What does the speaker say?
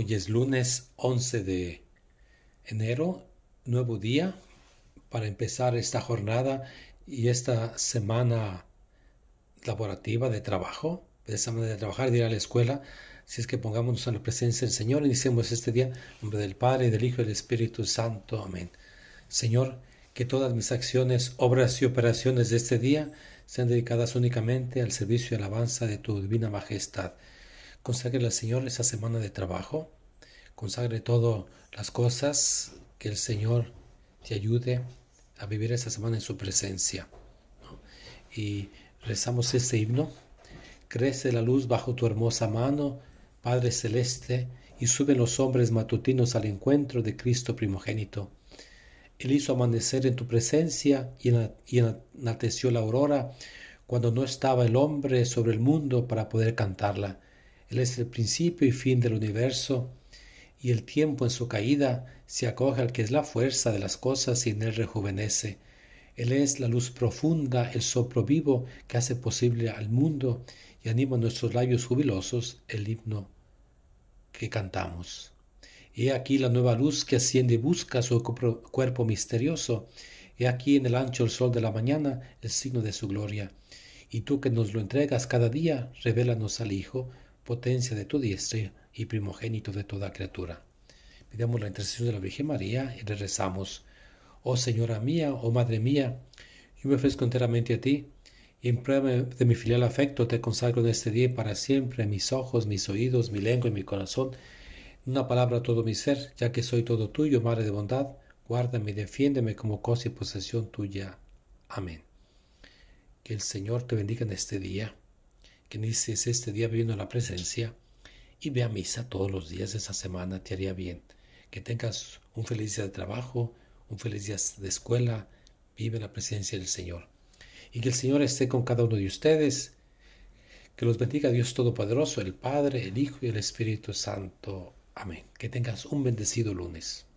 Hoy es lunes 11 de enero, nuevo día para empezar esta jornada y esta semana laborativa de trabajo, de semana de trabajar, de ir a la escuela. Si es que pongámonos en la presencia del Señor, iniciemos este día en nombre del Padre, del Hijo y del Espíritu Santo. Amén. Señor, que todas mis acciones, obras y operaciones de este día sean dedicadas únicamente al servicio y alabanza de tu divina majestad Consagre al Señor esa semana de trabajo. Consagre todas las cosas que el Señor te ayude a vivir esa semana en su presencia. Y rezamos este himno. Crece la luz bajo tu hermosa mano, Padre Celeste, y suben los hombres matutinos al encuentro de Cristo primogénito. Él hizo amanecer en tu presencia y, en, y enateció la aurora cuando no estaba el hombre sobre el mundo para poder cantarla. Él es el principio y fin del universo, y el tiempo en su caída se acoge al que es la fuerza de las cosas y en él rejuvenece. Él es la luz profunda, el soplo vivo que hace posible al mundo y anima a nuestros labios jubilosos el himno que cantamos. He aquí la nueva luz que asciende y busca su cuerpo misterioso. He aquí en el ancho el sol de la mañana el signo de su gloria. Y tú que nos lo entregas cada día, revélanos al Hijo, potencia de tu diestra y primogénito de toda criatura. Pidamos la intercesión de la Virgen María y le rezamos. Oh Señora mía, oh Madre mía, yo me ofrezco enteramente a ti, y en prueba de mi filial afecto te consagro en este día y para siempre mis ojos, mis oídos, mi lengua y mi corazón, una palabra a todo mi ser, ya que soy todo tuyo, Madre de bondad, guárdame y defiéndeme como cosa y posesión tuya. Amén. Que el Señor te bendiga en este día que inicies este día viviendo la presencia y ve a misa todos los días de esa semana, te haría bien. Que tengas un feliz día de trabajo, un feliz día de escuela, vive la presencia del Señor. Y que el Señor esté con cada uno de ustedes. Que los bendiga Dios Todopoderoso, el Padre, el Hijo y el Espíritu Santo. Amén. Que tengas un bendecido lunes.